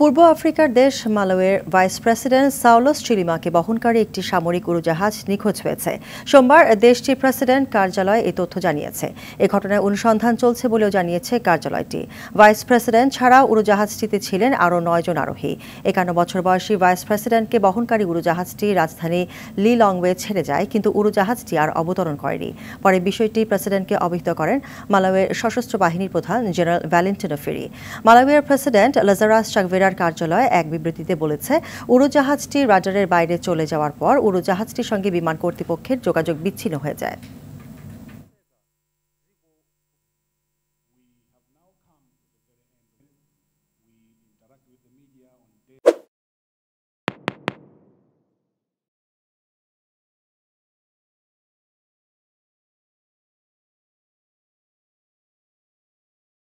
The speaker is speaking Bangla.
পূর্ব আফ্রিকার দেশ মালয়ের ভাইস প্রেসিডেন্ট সাউলস চিলিমাকে বহনকারী একটি সামরিক উড়োজাহাজ নিখোঁজ হয়েছে সোমবার দেশটির প্রেসিডেন্ট কার্যালয় এই তথ্য জানিয়েছে এ ঘটনায় অনুসন্ধান চলছে বলেও জানিয়েছে কার্যালয়টি ভাইস প্রেসিডেন্ট ছাড়া উড়োজাহাজটিতে ছিলেন আরও নয়জন আরোহী একান্ন বছর বয়সী ভাইস প্রেসিডেন্টকে বহনকারী উড়োজাহাজটি রাজধানী লি লংওয়ে ছেড়ে যায় কিন্তু উড়োজাহাজটি আর অবতরণ করেনি পরে বিষয়টি প্রেসিডেন্টকে অবহিত করেন মালয়ের সশস্ত্র বাহিনীর প্রধান জেনারেল ভ্যালেন্টিনো ফেরি মালয়ের প্রেসিডেন্ট লাজারাস চাকভেরা রাডার কার্যালয় এক বিবৃতিতে বলেছে উড়োজাহাজটি রাডারের বাইরে চলে যাওয়ার পর উড়োজাহাজটির সঙ্গে বিমান কর্তৃপক্ষের যোগাযোগ বিচ্ছিন্ন হয়ে যায়